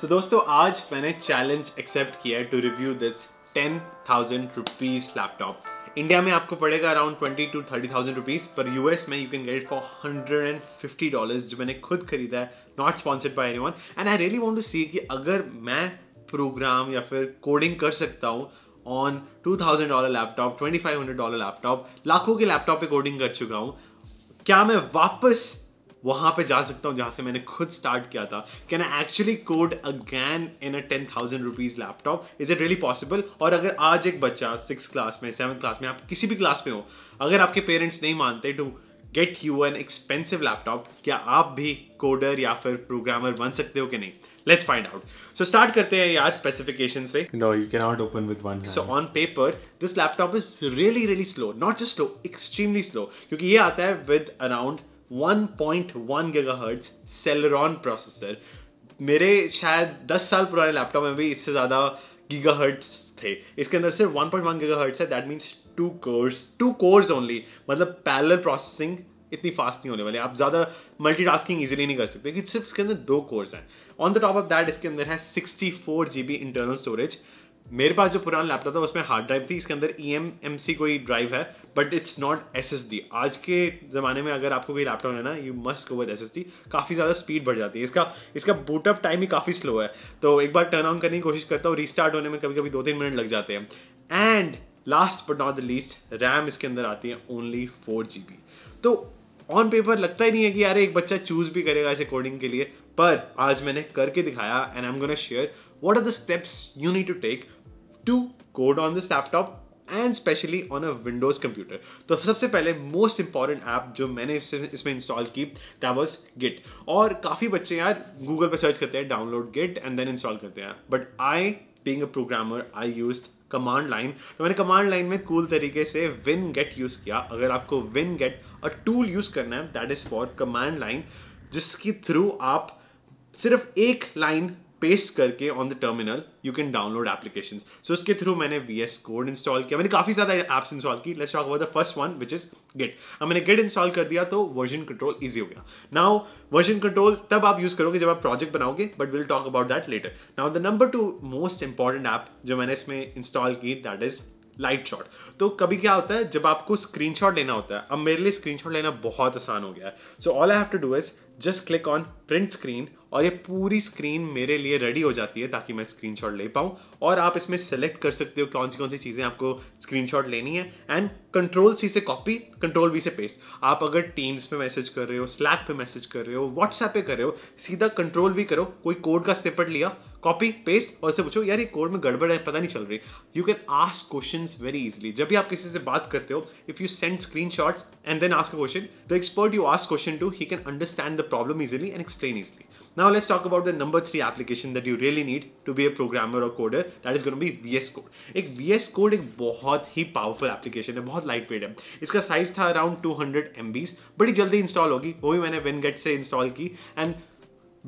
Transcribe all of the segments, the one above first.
सो so, दोस्तों आज मैंने चैलेंज एक्सेप्ट किया है to review this ten thousand rupees laptop India में आपको पड़ेगा around twenty to thirty thousand rupees पर यूएस में you can get for hundred and fifty dollar जो मैंने खुद खरीदा है not sponsored by anyone and I really want to see कि अगर मैं प्रोग्राम या फिर कोडिंग कर सकता हूँ on two thousand dollar laptop twenty five hundred dollar laptop लाखों के लैपटॉप पे कोडिंग कर चुका हूँ क्या मैं वापस वहां पे जा सकता हूँ जहां से मैंने खुद स्टार्ट किया था can I actually code again in a ten thousand rupees laptop is it really possible और अगर आज एक बच्चा सिक्स क्लास में सेवन क्लास में आप किसी भी क्लास में हो अगर आपके पेरेंट्स नहीं मानते to get you an expensive laptop क्या आप भी कोडर या फिर प्रोग्रामर बन सकते हो कि नहीं let's find out so start करते हैं यार स्पेसिफिकेशन से no you can not open with one so on paper this laptop is really really slow not just slow extremely slow क्योंकि ये आता है with around 1.1 gigahertz Celeron processor मेरे शायद 10 साल पुराने लैपटॉप में भी इससे ज़्यादा गीगाहर्ट्ज थे इसके अंदर सिर्फ 1.1 हर्ट्स है that means two cores two cores only मतलब पैरेलल प्रोसेसिंग इतनी फास्ट नहीं होने वाली आप ज़्यादा मल्टी टास्किंग ईजिली नहीं कर सकते क्योंकि सिर्फ इसके अंदर दो कोर्स हैं on the top of that इसके अंदर है sixty four G B internal storage मेरे पास जो पुराना लैपटॉप था उसमें हार्ड ड्राइव थी इसके अंदर ई एम एम सी कोई ड्राइव है but it's not S S D आज के ज़माने में अगर आपको कोई लैपटॉप लेना you must go with S S D काफ़ी ज़्यादा स्पीड बढ़ जाती है इसका इसका बूटअप टाइम ही काफ़ी स्लो है तो एक बार टर्न ऑन करने की कोशिश करता हूँ रिस्टार्ट होने में कभी कभी दो तीन मिनट लग जाते हैं and last but not the least RAM इसके अंदर आती है ओनली फोर जी बी तो ऑन पेपर लगता ही नहीं है कि यार एक बच्चा चूज भी करेगा इसे कोडिंग के लिए पर आज मैंने करके दिखाया and I am gonna share what are the steps you need to take to code on this laptop and specially on a Windows computer तो सबसे पहले मोस्ट इंपॉर्टेंट ऐप जो मैंने इसमें इंस्टॉल की दैट वॉज गिट और काफ़ी बच्चे यार गूगल पर सर्च करते हैं download git and then install करते हैं but I being a programmer I use command line तो मैंने कमांड लाइन में कूल तरीके से विन गेट यूज़ किया अगर आपको winget a tool use करना है that is for command line जिसके थ्रू आप सिर्फ एक लाइन पेस्ट करके on the terminal you can download application so उसके थ्रू मैंने वी एस कोड इंस्टॉल किया मैंने काफी ज्यादा एप्स इंस्टॉल की let's talk about the first one which is git अब मैंने गिट इंस्टॉल कर दिया तो वर्जन कंट्रोल ईजी हो गया नाउ वर्जन कंट्रोल तब आप यूज करोगे जब आप प्रोजेक्ट बनाओगे but will talk about that later now the number two most important app जो मैंने इसमें इंस्टॉल की दैट इज लाइट शॉट तो कभी क्या होता है जब आपको स्क्रीनशॉट लेना होता है अब मेरे लिए स्क्रीनशॉट लेना बहुत आसान हो गया है so all I have to do is just click on print screen और ये पूरी स्क्रीन मेरे लिए रेडी हो जाती है ताकि मैं स्क्रीनशॉट ले पाऊँ और आप इसमें सेलेक्ट कर सकते हो कौन सी कौन सी चीज़ें आपको स्क्रीनशॉट लेनी है एंड कंट्रोल सी से कॉपी कंट्रोल वी से पेस्ट आप अगर टीम्स पे मैसेज कर रहे हो स्लैक पे मैसेज कर रहे हो व्हाट्सएप पे कर रहे हो सीधा कंट्रोल वी करो कोई कोड का स्टेपट लिया कॉपी पेस्ट और उसे पूछो यार ये कोड में गड़बड़ है पता नहीं चल रही you can ask question very easily जब भी आप किसी से बात करते हो if you send screen shots and then ask question the expert you ask question to he can understand the problem easily and explain easily. Now let's talk about the number three application that you really need to be a programmer or coder. That is going to be VS Code. एक VS Code एक बहुत ही powerful application है बहुत lightweight weight है इसका size था around 200 MBs बड़ी जल्दी install होगी वो भी मैंने WinGet से install की and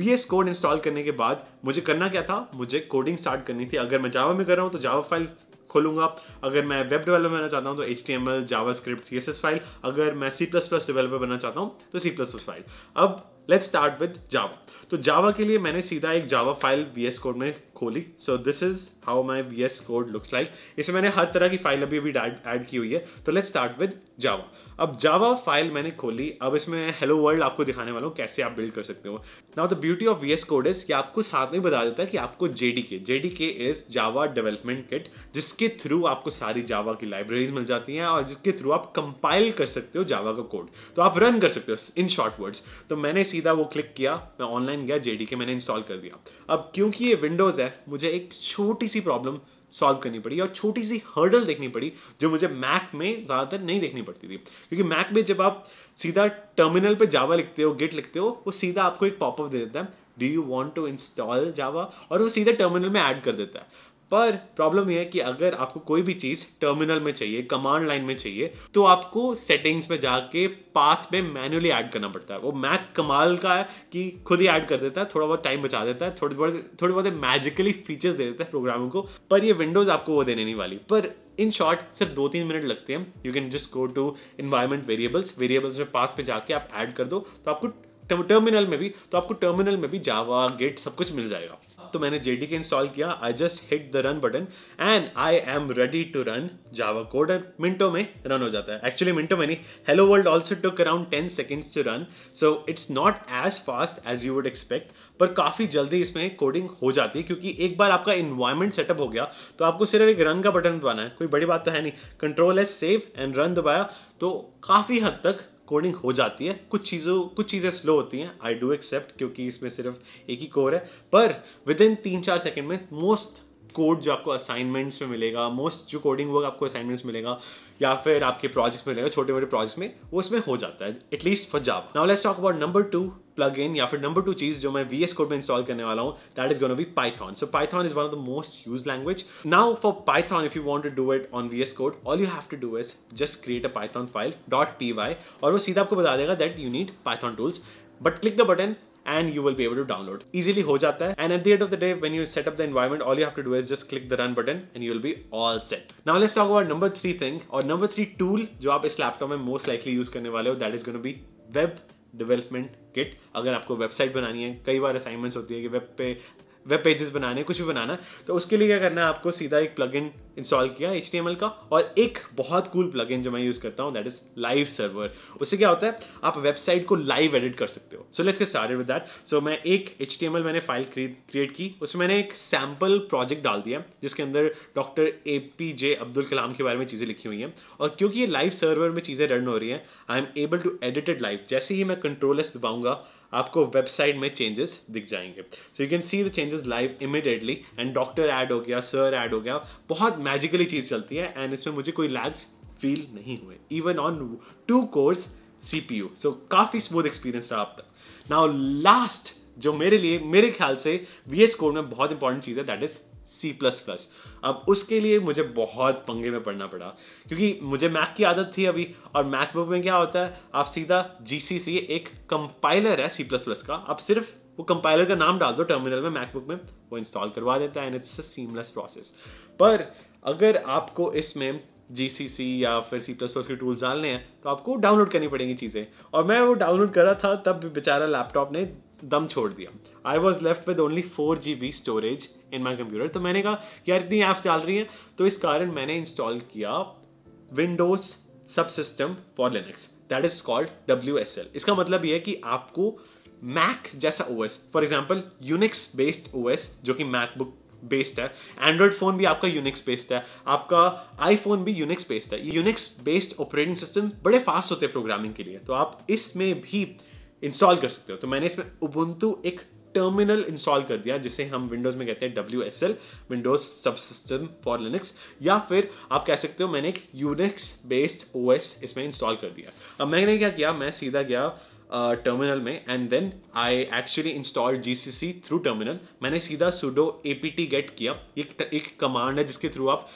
VS Code code install करने के बाद मुझे करना क्या था मुझे कोडिंग स्टार्ट करनी थी अगर मैं जावा में कर रहा हूँ तो जावा फाइल खोलूंगा अगर मैं वेब डेवलपर बनना चाहता हूँ तो H T M L JavaScript C S S file अगर मैं सी प्लस प्लस डेवलपर बनना चाहता हूँ तो सी प्लस प्लस फाइल अब लेट्स स्टार्ट विद जावा तो जावा के लिए मैंने सीधा एक Java file V S code में खोली so this is how my V S code looks like इसमें मैंने हर तरह की फाइल अभी अभी ऐड की हुई है तो लेट्स स्टार्ट विद जावा अब जावा फाइल मैंने खोली अब इसमें हेलो वर्ल्ड आपको दिखाने वाला हूँ कैसे आप बिल्ड कर सकते हो now the beauty of V S code is ये आपको साथ में बता देता है कि आपको J J D K D K is Java development kit जिसके थ्रू आपको सारी जावा की लाइब्रेरीज मिल जाती हैं और जिसके थ्रू आप कंपाइल कर सकते हो जावा का कोड तो आप रन कर सकते हो इन शॉर्ट वर्ड्स तो मैंने सीधा वो क्लिक किया मैं ऑनलाइन गया जेडी के मैंने इंस्टॉल कर दिया अब क्योंकि ये विंडोज़ है मुझे एक छोटी सी प्रॉब्लम सॉल्व करनी पड़ी और छोटी सी हर्डल देखनी पड़ी जो मुझे मैक में ज़्यादातर नहीं देखनी पड़ती थी क्योंकि मैक में जब आप सीधा टर्मिनल पे जावा लिखते हो गिट लिखते हो वो सीधा आपको एक पॉपअप दे देता है do you want to install Java और वो सीधा टर्मिनल में ऐड कर देता है पर प्रॉब्लम यह है कि अगर आपको कोई भी चीज टर्मिनल में चाहिए कमांड लाइन में चाहिए तो आपको सेटिंग्स में जाके पाथ में मैन्युअली ऐड करना पड़ता है वो मैक कमाल का है कि खुद ही ऐड कर देता है थोड़ा बहुत टाइम बचा देता है थोड़ी बहुत थोड़ी बहुत मैजिकली फीचर्स दे देता है प्रोग्रामों को पर ये विंडोज आपको वो देने नहीं वाली पर इन शॉर्ट सिर्फ दो तीन मिनट लगते हैं you can just go to environment variables variables में पाथ पे जाके आप ऐड कर दो तो आपको टर्मिनल में भी तो आपको टर्मिनल में भी जावा गेट सब कुछ मिल जाएगा तो मैंने जे डी के इंस्टॉल किया I just hit the run button and I am ready to run Java code मिनटों में रन हो जाता है एक्चुअली मिनटों में नहीं hello world also took around ten seconds to run so it's not as fast as you would expect पर काफ़ी जल्दी इसमें कोडिंग हो जाती है क्योंकि एक बार आपका इन्वायरमेंट सेटअप हो गया तो आपको सिर्फ एक रन का बटन दबाना है कोई बड़ी बात तो है नहीं कंट्रोल है सेव एंड रन दबाया तो काफ़ी हद तक कोडिंग हो जाती है कुछ चीज़ों कुछ चीज़ें स्लो होती हैं आई डू एक्सेप्ट क्योंकि इसमें सिर्फ एक ही कोर है पर विद इन तीन चार सेकेंड में मोस्ट कोड जो आपको असाइनमेंट्स में मिलेगा मोस्ट जो कोडिंग वर्क आपको असाइनमेंट्स मिलेगा या फिर आपके प्रोजेक्ट्स में मिलेगा छोटे मोटे प्रोजेक्ट में वो इसमें हो जाता है at least for job now let's talk about number two plug in या फिर नंबर टू चीज जो मैं वी एस कोड में इंस्टॉल करने वाला हूँ that is gonna be Python so Python is one of the most use language now for Python if you want to do it on V S code all you have to do is just create a Python file dot P Y और वो सीधा आपको बता देगा that you need Python tools but click the button and you will be able to download. Easily ho jata hai. And at the end of the day, when you set up the environment, all you have to do is just click the run button and you will be all set. Now let's talk about number three thing और number three tool जो आप इस laptop में most likely use करने वाले हो that is going to be web development kit अगर आपको वेबसाइट बनानी है कई बार असाइनमेंट्स होती है कि वेब पे वेब पेजेस बनाने कुछ भी बनाना तो उसके लिए क्या करना है आपको सीधा एक प्लग इंस्टॉल किया एच का और एक बहुत कूल प्लग जो मैं यूज़ करता हूँ दैट इज लाइव सर्वर उससे क्या होता है आप वेबसाइट को लाइव एडिट कर सकते हो so let's get started with that so मैं एक एच मैंने फाइल क्रिएट की उसमें मैंने एक सैम्पल प्रोजेक्ट डाल दिया जिसके अंदर doctor A P J Abdul Kalam के बारे में चीज़ें लिखी हुई हैं और क्योंकि ये लाइव सर्वर में चीज़ें रन हो रही हैं I am able to edited live जैसे ही मैं कंट्रोल एस दबाऊंगा आपको वेबसाइट में चेंजेस दिख जाएंगे so you can see the changes live immediately and doctor add हो गया सर ऐड हो गया बहुत मैजिकली चीज़ चलती है एंड इसमें मुझे कोई लैग्स फील नहीं हुए even on two cores C P U so काफ़ी स्मूथ एक्सपीरियंस रहा आप तक नाउ लास्ट जो मेरे लिए मेरे ख्याल से वी एस कोड में बहुत इंपॉर्टेंट चीज़ है that is C plus plus अब उसके लिए मुझे बहुत पंगे में पड़ना पड़ा क्योंकि मुझे मैक की आदत थी अभी और मैकबुक में क्या होता है आप सीधा जी सी सी एक कंपाइलर है सी प्लस प्लस का आप सिर्फ वो कंपाइलर का नाम डाल दो टर्मिनल में मैकबुक में वो इंस्टॉल करवा देता है and it's a seamless process पर अगर आपको इसमें जी सी सी या फिर सी प्लस प्लस के टूल्स डालने हैं तो आपको डाउनलोड करनी पड़ेंगी चीज़ें और मैं वो डाउनलोड कर रहा था तब बेचारा लैपटॉप ने दम छोड़ दिया I was left with only four G B storage in my computer तो मैंने कहा यार इतनी ऐप्स डाल रही हैं तो इस कारण मैंने इंस्टॉल किया Windows sub system for Linux that is called W S L इसका मतलब यह है कि आपको मैक जैसा O S for example Unix based O S जो कि मैकबुक बेस्ड है एंड्रॉयड फोन भी आपका यूनिक्स बेस्ड है आपका आईफोन भी यूनिक्स बेस्ड है यूनिक्स बेस्ड ऑपरेटिंग सिस्टम बड़े फास्ट होते हैं प्रोग्रामिंग के लिए तो आप इसमें भी इंस्टॉल कर सकते हो तो मैंने इसमें उबंतु एक टर्मिनल इंस्टॉल कर दिया जिसे हम विंडोज में कहते हैं W S L Windows sub system for Linux या फिर आप कह सकते हो मैंने एक यूनिक्स बेस्ड ओ एस इसमें इंस्टॉल कर दिया अब मैंने क्या किया मैं सीधा गया टर्मिनल uh, में and then I actually install G C C through terminal मैंने सीधा sudo A P T get किया एक एक कमांड है जिसके थ्रू आप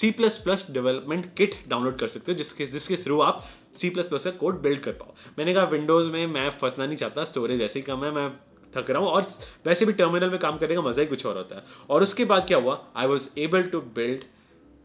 C plus plus development kit download कर सकते हो जिसके जिसके थ्रू आप सी प्लस प्लस का कोड बिल्ड कर पाओ मैंने कहा विंडोज़ में मैं फंसना नहीं चाहता स्टोरेज ऐसे ही कम है मैं थक रहा हूँ और वैसे भी टर्मिनल में काम करने का मज़ा ही कुछ और होता है और उसके बाद क्या हुआ I was able to build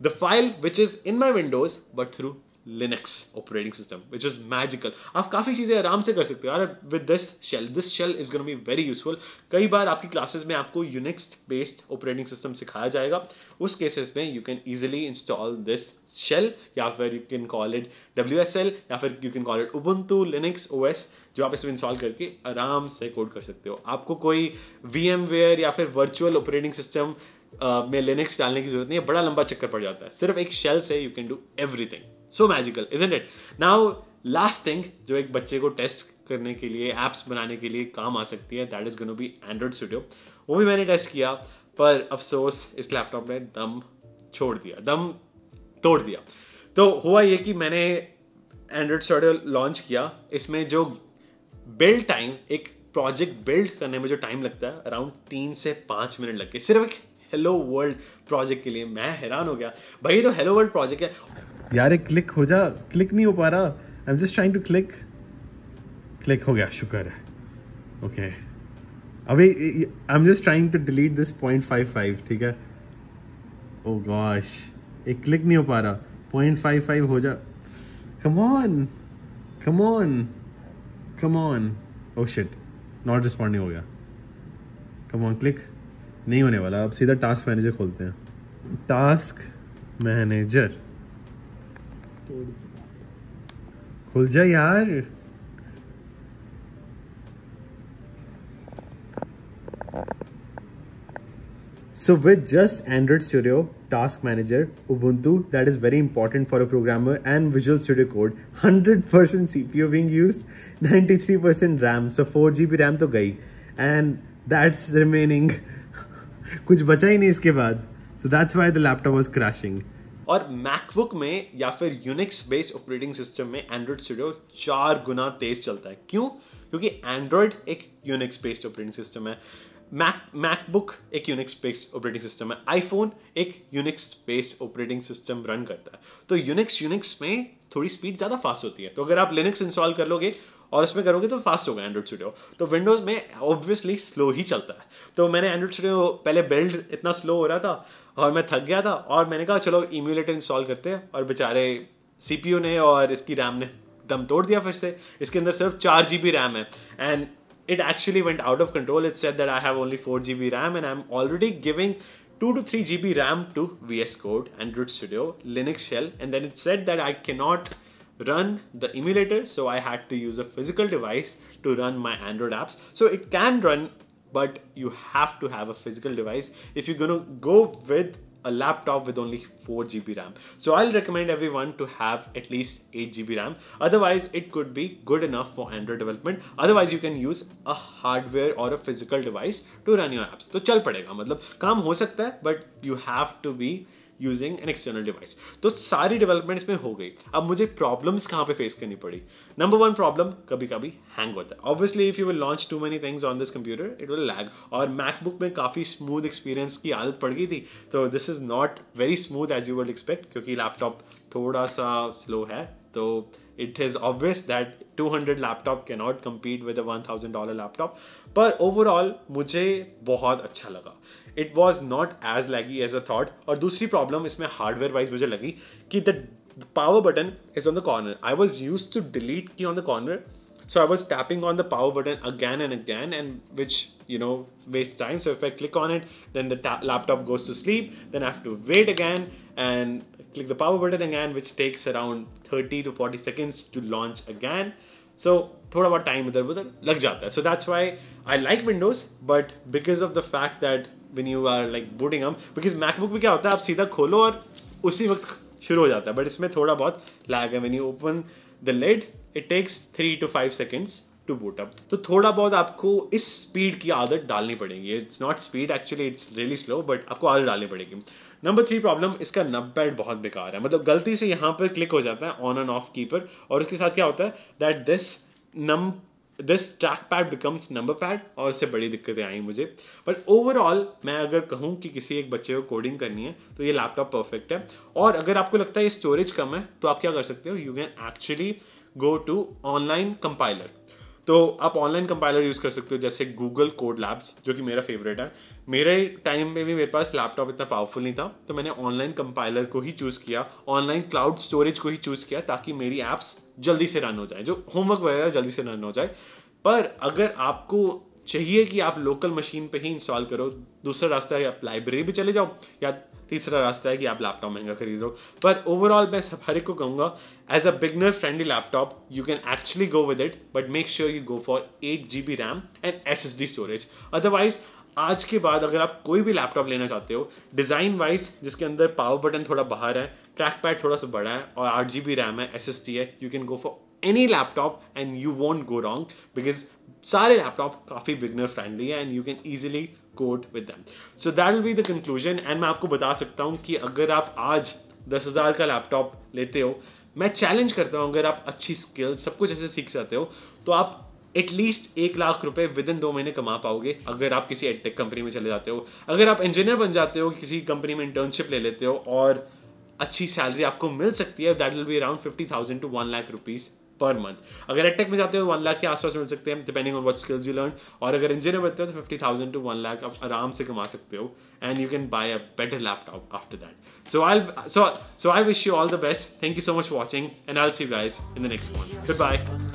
the file which is in my Windows but through Linux operating system which is magical आप काफ़ी चीज़ें आराम से कर सकते हो यार with this shell this shell is gonna be very useful कई बार आपकी क्लासेस में आपको यूनिक्स बेस्ड ऑपरेटिंग सिस्टम सिखाया जाएगा उस केसेस में you can easily install this shell या फिर you can call it W S L या फिर you can call it Ubuntu Linux O S जो आप इसमें इंस्टॉल करके आराम से कोड कर सकते हो आपको कोई वी एम वेयर या फिर वर्चुअल ऑपरेटिंग सिस्टम में लिनक्स डालने की जरूरत नहीं है बड़ा लंबा चक्कर पड़ जाता है सिर्फ एक शेल से you can do everything so magical is it now last thing जो एक बच्चे को टेस्ट करने के लिए एप्स बनाने के लिए काम आ सकती है that is gonna be Android Studio वो भी मैंने टेस्ट किया पर अफसोस इस लैपटॉप ने दम छोड़ दिया दम तोड़ दिया तो हुआ ये कि मैंने एंड्रॉयड स्टूडियो लॉन्च किया इसमें जो बिल्ड टाइम एक प्रोजेक्ट बिल्ड करने में जो टाइम लगता है अराउंड तीन से पाँच मिनट लग गए सिर्फ एक हेलो वर्ल्ड प्रोजेक्ट के लिए मैं हैरान हो गया भाई तो हेलो वर्ल्ड प्रोजेक्ट है यार एक क्लिक हो जा क्लिक नहीं हो पा रहा I am just trying to click click हो गया शुक्र है ओके अभी I am just trying to delete this point five five ठीक है ओ oh गॉश एक क्लिक नहीं हो पा रहा पॉइंट फाइव फाइव हो जा come on come on come on oh shit not respond नहीं हो गया कम ऑन क्लिक नहीं होने वाला अब सीधा टास्क मैनेजर खोलते हैं टास्क मैनेजर तोड़ दिया खुल जा यार So with just Android Studio, Task Manager, Ubuntu, that is very important for a programmer and Visual Studio Code, 100% CPU being used, 93% RAM, so 4 GB RAM to gayi and that's remaining, kuch bacha hi nahi iske baad so that's why the laptop was crashing. और MacBook में या फिर Unix based operating system में Android Studio चार गुना तेज चलता है क्यों क्योंकि एंड्रॉयड एक यूनिक्स बेस्ड ऑपरेटिंग सिस्टम है मैक मैकबुक एक यूनिक्स बेस्ड ऑपरेटिंग सिस्टम है आईफोन एक Unix based operating system run करता है तो यूनिक्स यूनिक्स में थोड़ी स्पीड ज़्यादा फास्ट होती है तो अगर आप लिनक्स इंस्टॉल कर लोगे और उसमें करोगे तो फास्ट होगा एंड्रॉइड स्टूडियो तो विंडोज़ में ऑब्वियसली स्लो ही चलता है तो मैंने एंड्रॉइड स्टूडियो पहले बिल्ड इतना स्लो हो रहा था और मैं थक गया था और मैंने कहा चलो इम्यूलेटर इंस्टॉल करते हैं और बेचारे सी पी ने और इसकी रैम ने दम तोड़ दिया फिर से इसके अंदर सिर्फ चार जी बी रैम है and it actually went out of control it said that I have only four G B RAM and I am already giving two to three G B RAM to V S code Android studio Linux shell and then it said that I can not run the emulator so I had to use a physical device to run my Android apps so it can run but you have to have a physical device if you're going to go with a laptop with only 4 GB RAM. So I'll recommend everyone to have at least 8 GB RAM. Otherwise, it could be good enough for Android development. Otherwise, you can use a hardware or a physical device to run your apps. So chal padega, matlab kaam ho sakta hai, but you have to be using an external device तो सारी development इसमें हो गई अब मुझे problems कहाँ पे face करनी पड़ी नंबर वन प्रॉब्लम कभी कभी हैंग होता है obviously if you will launch too many things on this computer it will lag और मैकबुक में काफ़ी स्मूथ एक्सपीरियंस की आदत पड़ गई थी तो this is not very smooth as you would expect क्योंकि लैपटॉप थोड़ा सा स्लो है तो it is obvious that 200 hundred laptop के not compete with a one thousand dollar laptop पर ओवरऑल मुझे बहुत अच्छा लगा it was not as laggy as I thought और दूसरी प्रॉब्लम इसमें हार्डवेयर वाइज मुझे लगी कि the power button is on the corner I was use to delete key on the corner so I was tapping on the power button again and again and which you know waste time so if I click on it then the laptop goes to sleep then I have to wait again and click the power button again, which takes around 30 to 40 seconds to launch again. So so, थोड़ा बहुत time इधर उधर लग जाता है so that's why I like Windows but because of the fact that when you are like booting hmm because MacBook में क्या होता है आप सीधा खोलो और उसी वक्त शुरू हो जाता है बट इसमें थोड़ा बहुत लैग है when you open the lid it takes three to five seconds to boot up तो थोड़ा बहुत आपको इस स्पीड की आदत डालनी पड़ेगी it's not speed actually it's really slow but आपको आदत डालनी पड़ेगी नंबर थ्री प्रॉब्लम इसका नब पैड बहुत बेकार है मतलब गलती से यहाँ पर क्लिक हो जाता है ऑन एंड ऑफ कीपर और उसके साथ क्या होता है that this num this track pad becomes number pad और इससे बड़ी दिक्कतें आई मुझे बट ओवरऑल मैं अगर कहूँ कि किसी एक बच्चे को कोडिंग करनी है तो ये लैपटॉप परफेक्ट है और अगर आपको लगता है ये स्टोरेज कम है तो आप क्या कर सकते हो you can actually go to online compiler तो आप ऑनलाइन कंपाइलर यूज़ कर सकते हो जैसे गूगल कोड लैब्स जो कि मेरा फेवरेट है मेरे टाइम में भी मेरे पास लैपटॉप इतना पावरफुल नहीं था तो मैंने ऑनलाइन कंपाइलर को ही चूज़ किया ऑनलाइन क्लाउड स्टोरेज को ही चूज़ किया ताकि मेरी ऐप्स जल्दी से रन हो जाए जो होमवर्क वगैरह जल्दी से रन हो जाए पर अगर आपको चाहिए कि आप लोकल मशीन पे ही इंस्टॉल करो दूसरा रास्ता है आप लाइब्रेरी भी चले जाओ या तीसरा रास्ता है कि आप लैपटॉप महंगा खरीदो पर ओवरऑल मैं सब हर एक को कहूँगा as a beginner friendly laptop you can actually go with it but make sure you go for eight G B RAM and S S D storage otherwise आज के बाद अगर आप कोई भी लैपटॉप लेना चाहते हो डिज़ाइन वाइज जिसके अंदर पावर बटन थोड़ा बाहर है ट्रैक पैड थोड़ा सा बड़ा है और आठ जी बी रैम है एस एस टी है you can go for any laptop and you won't go wrong because सारे लैपटॉप काफ़ी बिगनर फ्रेंडली है and you can easily code with them so that will be the conclusion and मैं आपको बता सकता हूँ कि अगर आप आज दस हज़ार का लैपटॉप लेते हो मैं चैलेंज करता हूँ अगर आप अच्छी स्किल सब कुछ ऐसे सीख जाते हो तो आप एटलीस्ट एक लाख रुपए विद इन दो महीने कमा पाओगे अगर आप किसी एडटेक कंपनी में चले जाते हो अगर आप इंजीनियर बन जाते हो किसी कंपनी में इंटर्नशिप ले लेते हो और अच्छी सैलरी आपको मिल सकती है that will be around fifty thousand to one lakh rupees per month अगर एटेक में जाते हो वन लाख के आसपास मिल सकते हैं depending on what skills you learn और अगर इंजीनियर बनते हो तो fifty thousand to one lakh आप आराम से कमा सकते हो and you can buy a better laptop after that so I so I wish you all the best thank you so much watching and I see guys in the next one good bye